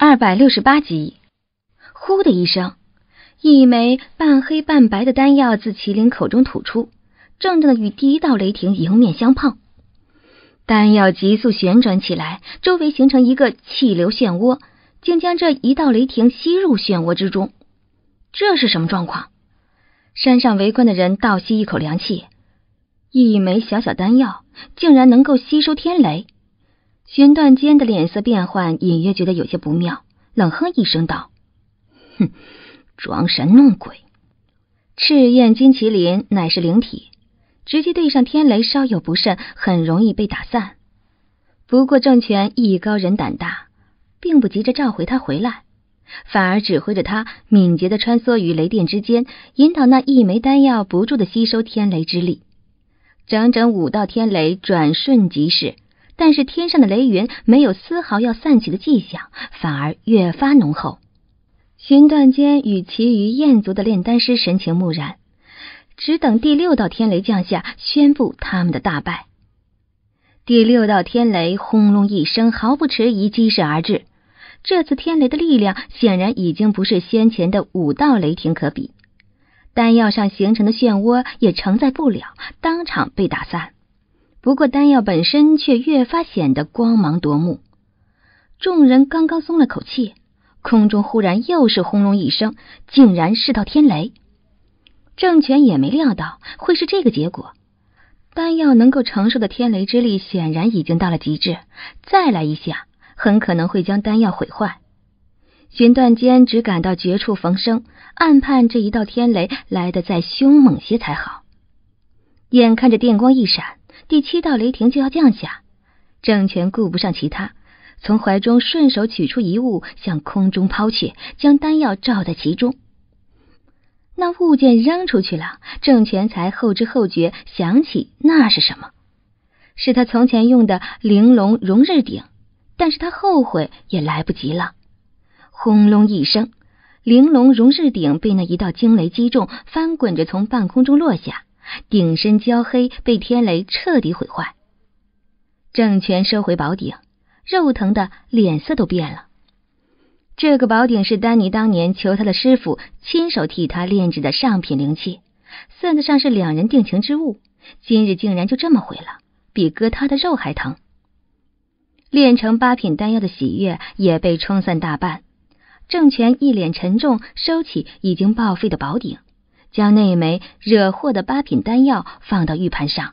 二百六十八集，呼的一声，一枚半黑半白的丹药自麒麟口中吐出，正正的与第一道雷霆迎面相碰。丹药急速旋转起来，周围形成一个气流漩涡，竟将这一道雷霆吸入漩涡之中。这是什么状况？山上围观的人倒吸一口凉气，一枚小小丹药竟然能够吸收天雷！玄断间的脸色变幻，隐约觉得有些不妙，冷哼一声道：“哼，装神弄鬼！赤焰金麒麟乃是灵体，直接对上天雷，稍有不慎很容易被打散。不过郑权艺高人胆大，并不急着召回他回来，反而指挥着他敏捷的穿梭于雷电之间，引导那一枚丹药不住的吸收天雷之力。整整五道天雷转瞬即逝。”但是天上的雷云没有丝毫要散去的迹象，反而越发浓厚。寻断间与其余燕族的炼丹师神情木然，只等第六道天雷降下，宣布他们的大败。第六道天雷轰隆一声，毫不迟疑，激射而至。这次天雷的力量显然已经不是先前的五道雷霆可比，丹药上形成的漩涡也承载不了，当场被打散。不过，丹药本身却越发显得光芒夺目。众人刚刚松了口气，空中忽然又是轰隆一声，竟然是道天雷。郑权也没料到会是这个结果。丹药能够承受的天雷之力显然已经到了极致，再来一下，很可能会将丹药毁坏。寻断间只感到绝处逢生，暗盼这一道天雷来的再凶猛些才好。眼看着电光一闪。第七道雷霆就要降下，郑权顾不上其他，从怀中顺手取出一物，向空中抛去，将丹药罩在其中。那物件扔出去了，郑权才后知后觉想起那是什么，是他从前用的玲珑融日鼎，但是他后悔也来不及了。轰隆一声，玲珑融日鼎被那一道惊雷击中，翻滚着从半空中落下。顶身焦黑，被天雷彻底毁坏。郑权收回宝鼎，肉疼的脸色都变了。这个宝鼎是丹尼当年求他的师傅亲手替他炼制的上品灵器，算得上是两人定情之物。今日竟然就这么毁了，比割他的肉还疼。炼成八品丹药的喜悦也被冲散大半。郑权一脸沉重，收起已经报废的宝鼎。将那枚惹祸的八品丹药放到玉盘上，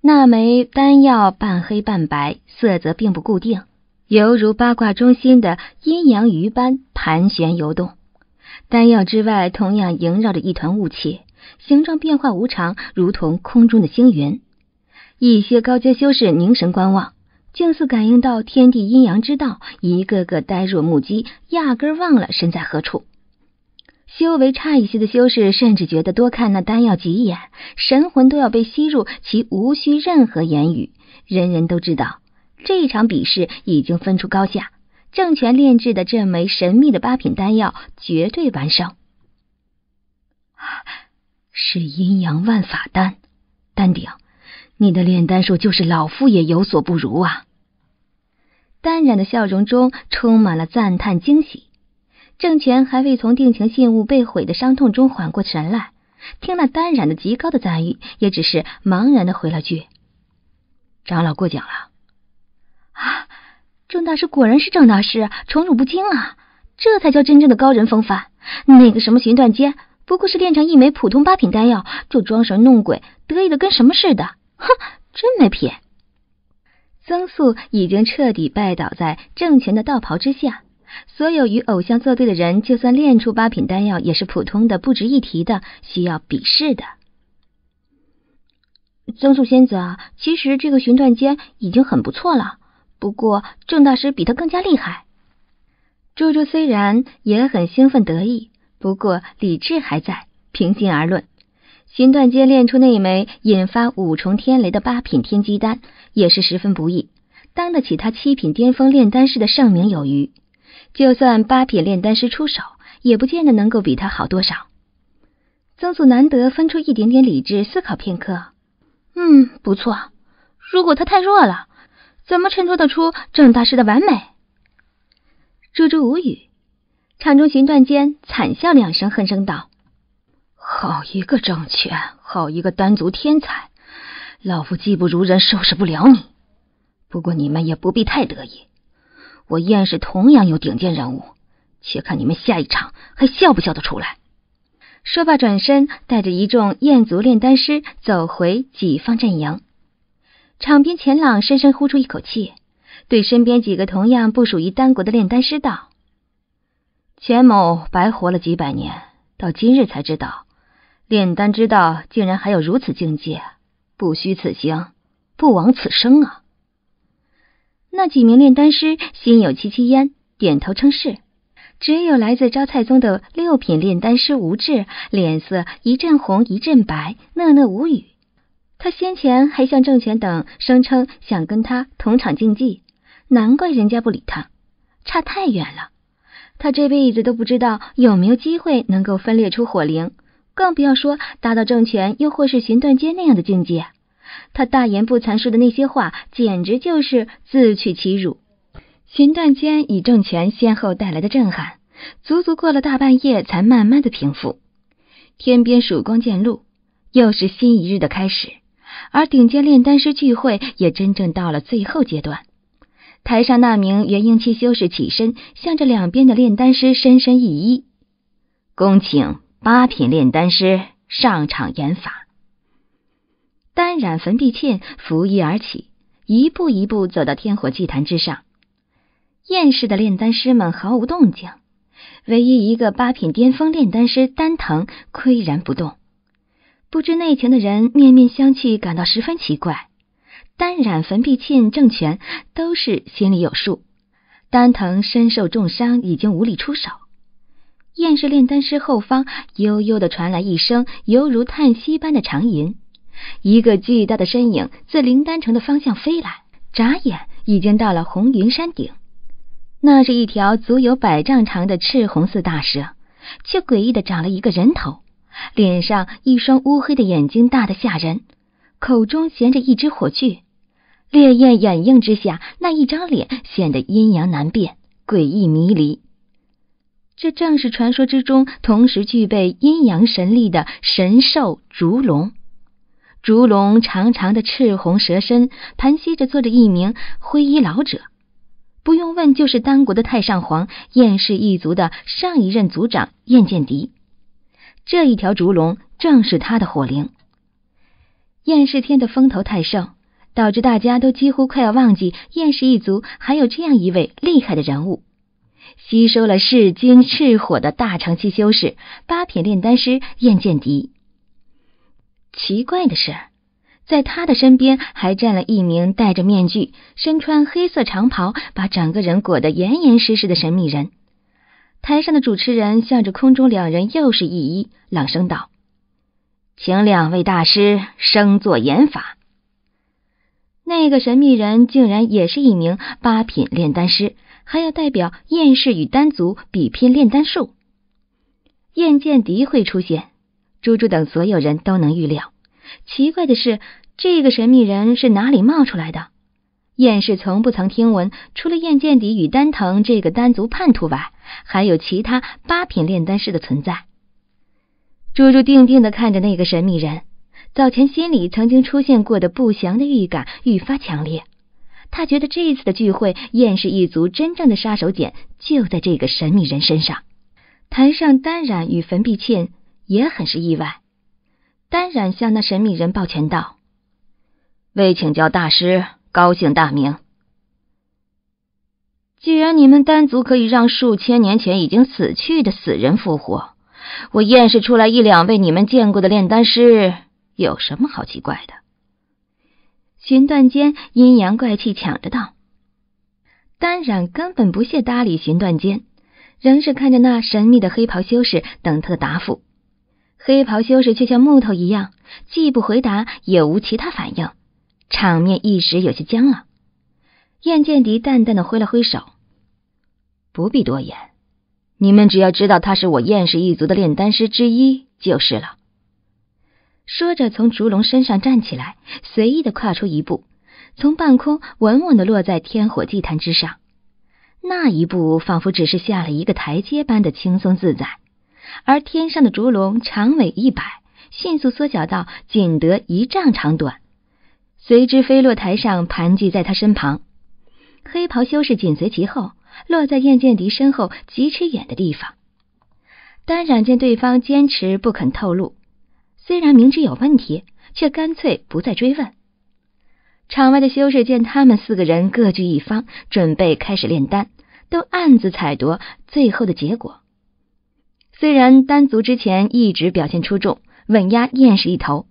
那枚丹药半黑半白，色泽并不固定，犹如八卦中心的阴阳鱼般盘旋游动。丹药之外，同样萦绕着一团雾气，形状变化无常，如同空中的星云。一些高阶修士凝神观望，竟似感应到天地阴阳之道，一个个呆若木鸡，压根忘了身在何处。修为差一些的修士甚至觉得多看那丹药几眼，神魂都要被吸入。其无需任何言语，人人都知道这场比试已经分出高下。郑权炼制的这枚神秘的八品丹药绝对完胜。是阴阳万法丹，丹顶，你的炼丹术就是老夫也有所不如啊！淡然的笑容中充满了赞叹惊喜。郑权还未从定情信物被毁的伤痛中缓过神来，听那丹染的极高的赞誉，也只是茫然的回了句：“长老过奖了。”啊，郑大师果然是郑大师，宠辱不惊啊，这才叫真正的高人风范。那个什么寻断剑，不过是炼成一枚普通八品丹药，就装神弄鬼，得意的跟什么似的，哼，真没品。曾素已经彻底拜倒在郑权的道袍之下。所有与偶像作对的人，就算练出八品丹药，也是普通的、不值一提的，需要鄙视的。曾素仙子，其实这个寻断间已经很不错了。不过郑大师比他更加厉害。周周虽然也很兴奋得意，不过理智还在。平心而论，寻断间练出那一枚引发五重天雷的八品天机丹，也是十分不易，当得起他七品巅峰炼丹师的盛名有余。就算八品炼丹师出手，也不见得能够比他好多少。曾祖难得分出一点点理智，思考片刻。嗯，不错。如果他太弱了，怎么衬托得出郑大师的完美？周周无语，场中寻断间惨笑两声，恨声道：“好一个张权，好一个丹族天才！老夫技不如人，收拾不了你。不过你们也不必太得意。”我燕氏同样有顶尖人物，且看你们下一场还笑不笑得出来。说罢，转身带着一众燕族炼丹师走回己方阵营。场边钱朗深深呼出一口气，对身边几个同样不属于丹国的炼丹师道：“钱某白活了几百年，到今日才知道炼丹之道竟然还有如此境界，不虚此行，不枉此生啊！”那几名炼丹师心有戚戚焉，点头称是。只有来自招菜宗的六品炼丹师吴志，脸色一阵红一阵白，讷讷无语。他先前还向郑权等声称想跟他同场竞技，难怪人家不理他，差太远了。他这辈子都不知道有没有机会能够分裂出火灵，更不要说达到郑权又或是寻断街那样的境界。他大言不惭说的那些话，简直就是自取其辱。寻断间以政权先后带来的震撼，足足过了大半夜才慢慢的平复。天边曙光渐露，又是新一日的开始，而顶尖炼丹师聚会也真正到了最后阶段。台上那名元婴期修士起身，向着两边的炼丹师深深一揖，恭请八品炼丹师上场演法。丹染焚碧沁拂衣而起，一步一步走到天火祭坛之上。燕氏的炼丹师们毫无动静，唯一一个八品巅峰炼丹师丹藤岿然不动。不知内情的人面面相觑，感到十分奇怪。丹染焚碧沁、郑权都是心里有数。丹藤身受重伤，已经无力出手。燕氏炼丹师后方悠悠的传来一声犹如叹息般的长吟。一个巨大的身影自灵丹城的方向飞来，眨眼已经到了红云山顶。那是一条足有百丈长的赤红色大蛇，却诡异的长了一个人头，脸上一双乌黑的眼睛大得吓人，口中衔着一支火炬，烈焰掩映之下，那一张脸显得阴阳难辨，诡异迷离。这正是传说之中同时具备阴阳神力的神兽烛龙。烛龙长长的赤红蛇身盘膝着坐着一名灰衣老者，不用问，就是丹国的太上皇燕氏一族的上一任族长燕剑狄。这一条烛龙正是他的火灵。燕世天的风头太盛，导致大家都几乎快要忘记燕氏一族还有这样一位厉害的人物——吸收了世金赤火的大长期修士、八品炼丹师燕剑狄。奇怪的是，在他的身边还站了一名戴着面具、身穿黑色长袍、把整个人裹得严严实实的神秘人。台上的主持人向着空中两人又是一揖，朗声道：“请两位大师升座演法。”那个神秘人竟然也是一名八品炼丹师，还要代表燕氏与丹族比拼炼丹术。燕剑敌会出现，朱朱等所有人都能预料。奇怪的是，这个神秘人是哪里冒出来的？燕氏从不曾听闻，除了燕剑底与丹藤这个丹族叛徒外，还有其他八品炼丹师的存在。朱朱定定的看着那个神秘人，早前心里曾经出现过的不祥的预感愈发强烈。他觉得这一次的聚会，燕氏一族真正的杀手锏就在这个神秘人身上。台上，丹染与冯碧倩也很是意外。丹染向那神秘人抱拳道：“为请教大师高姓大名。既然你们丹族可以让数千年前已经死去的死人复活，我验试出来一两位你们见过的炼丹师，有什么好奇怪的？”寻断间阴阳怪气抢着道：“丹染根本不屑搭理寻断间，仍是看着那神秘的黑袍修士，等他的答复。”黑袍修士却像木头一样，既不回答，也无其他反应，场面一时有些僵了。燕剑敌淡淡的挥了挥手，不必多言，你们只要知道他是我燕氏一族的炼丹师之一就是了。说着，从烛龙身上站起来，随意的跨出一步，从半空稳稳的落在天火祭坛之上，那一步仿佛只是下了一个台阶般的轻松自在。而天上的烛龙长尾一摆，迅速缩小到仅得一丈长短，随之飞落台上，盘踞在他身旁。黑袍修士紧随其后，落在燕剑敌身后几尺远的地方。丹染见对方坚持不肯透露，虽然明知有问题，却干脆不再追问。场外的修士见他们四个人各据一方，准备开始炼丹，都暗自采夺最后的结果。虽然丹族之前一直表现出众，稳压燕氏一头，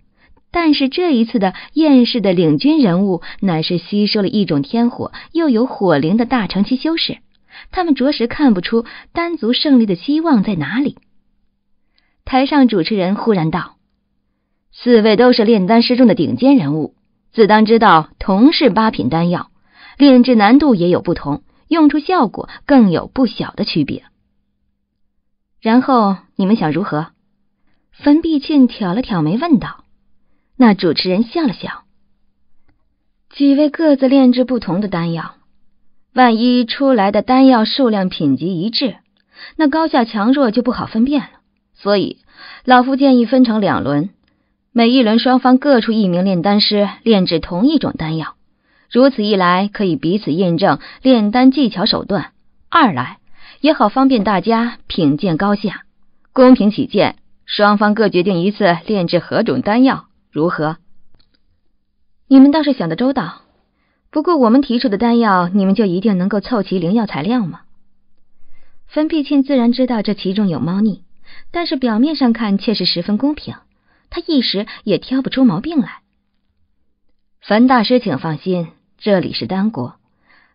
但是这一次的燕氏的领军人物乃是吸收了一种天火又有火灵的大成期修士，他们着实看不出丹族胜利的希望在哪里。台上主持人忽然道：“四位都是炼丹师中的顶尖人物，自当知道同是八品丹药，炼制难度也有不同，用出效果更有不小的区别。”然后你们想如何？冯碧庆挑了挑眉问道。那主持人笑了笑。几位各自炼制不同的丹药，万一出来的丹药数量、品级一致，那高下强弱就不好分辨了。所以老夫建议分成两轮，每一轮双方各出一名炼丹师炼制同一种丹药。如此一来，可以彼此验证炼丹技巧手段；二来。也好方便大家品鉴高下，公平起见，双方各决定一次炼制何种丹药，如何？你们倒是想得周到，不过我们提出的丹药，你们就一定能够凑齐灵药材料吗？分碧沁自然知道这其中有猫腻，但是表面上看却是十分公平，他一时也挑不出毛病来。樊大师，请放心，这里是丹国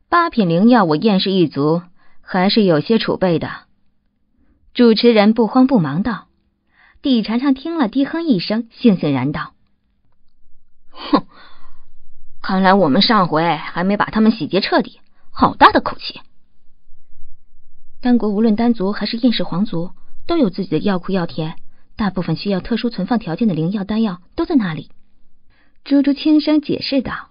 八品灵药，我燕氏一族。还是有些储备的，主持人不慌不忙道。李禅婵听了，低哼一声，悻悻然道：“哼，看来我们上回还没把他们洗劫彻底，好大的口气！”丹国无论丹族还是燕氏皇族都有自己的药库药田，大部分需要特殊存放条件的灵药丹药都在那里。”珠珠轻声解释道：“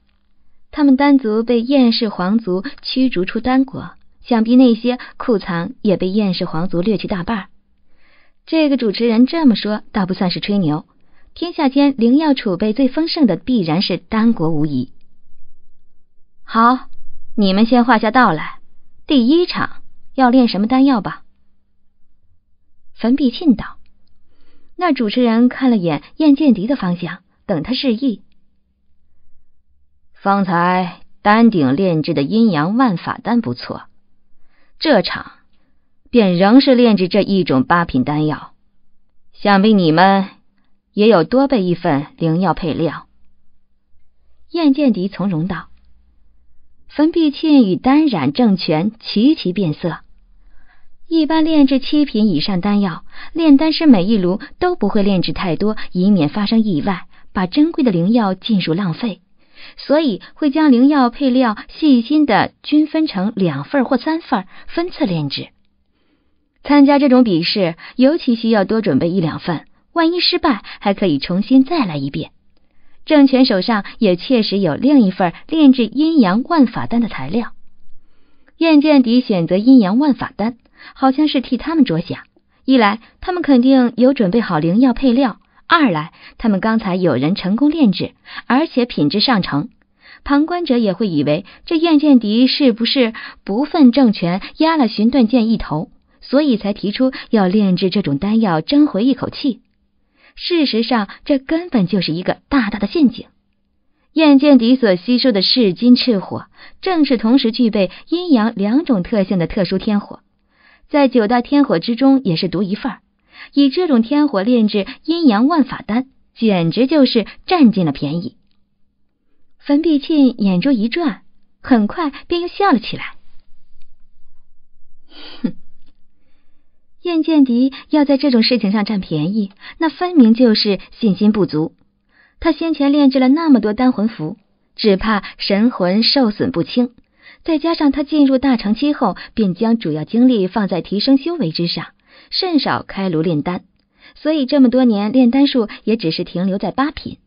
他们丹族被燕氏皇族驱逐出丹国。”想必那些库藏也被燕氏皇族掠去大半。这个主持人这么说倒不算是吹牛。天下间灵药储备最丰盛的，必然是丹国无疑。好，你们先画下道来。第一场要炼什么丹药吧？冯碧沁道。那主持人看了眼燕剑敌的方向，等他示意。方才丹鼎炼制的阴阳万法丹不错。这场，便仍是炼制这一种八品丹药，想必你们也有多备一份灵药配料。燕剑敌从容道。冯碧沁与丹染正权齐齐变色。一般炼制七品以上丹药，炼丹师每一炉都不会炼制太多，以免发生意外，把珍贵的灵药尽数浪费。所以会将灵药配料细心的均分成两份或三份，分次炼制。参加这种比试，尤其需要多准备一两份，万一失败还可以重新再来一遍。郑权手上也确实有另一份炼制阴阳万法丹的材料。燕剑敌选择阴阳万法丹，好像是替他们着想。一来他们肯定有准备好灵药配料。二来，他们刚才有人成功炼制，而且品质上乘，旁观者也会以为这燕剑敌是不是不忿政权压了寻断剑一头，所以才提出要炼制这种丹药，争回一口气。事实上，这根本就是一个大大的陷阱。燕剑敌所吸收的噬金赤火，正是同时具备阴阳两种特性的特殊天火，在九大天火之中也是独一份儿。以这种天火炼制阴阳万法丹，简直就是占尽了便宜。冯碧沁眼珠一转，很快便又笑了起来。哼，燕剑狄要在这种事情上占便宜，那分明就是信心不足。他先前炼制了那么多丹魂符，只怕神魂受损不轻。再加上他进入大成期后，便将主要精力放在提升修为之上。甚少开炉炼丹，所以这么多年炼丹术也只是停留在八品。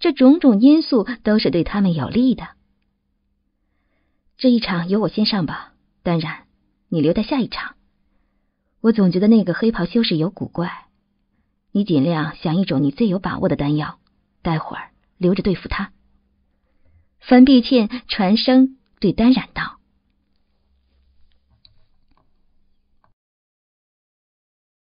这种种因素都是对他们有利的。这一场由我先上吧，丹然，你留在下一场。我总觉得那个黑袍修士有古怪，你尽量想一种你最有把握的丹药，待会儿留着对付他。樊碧倩传声对丹染道。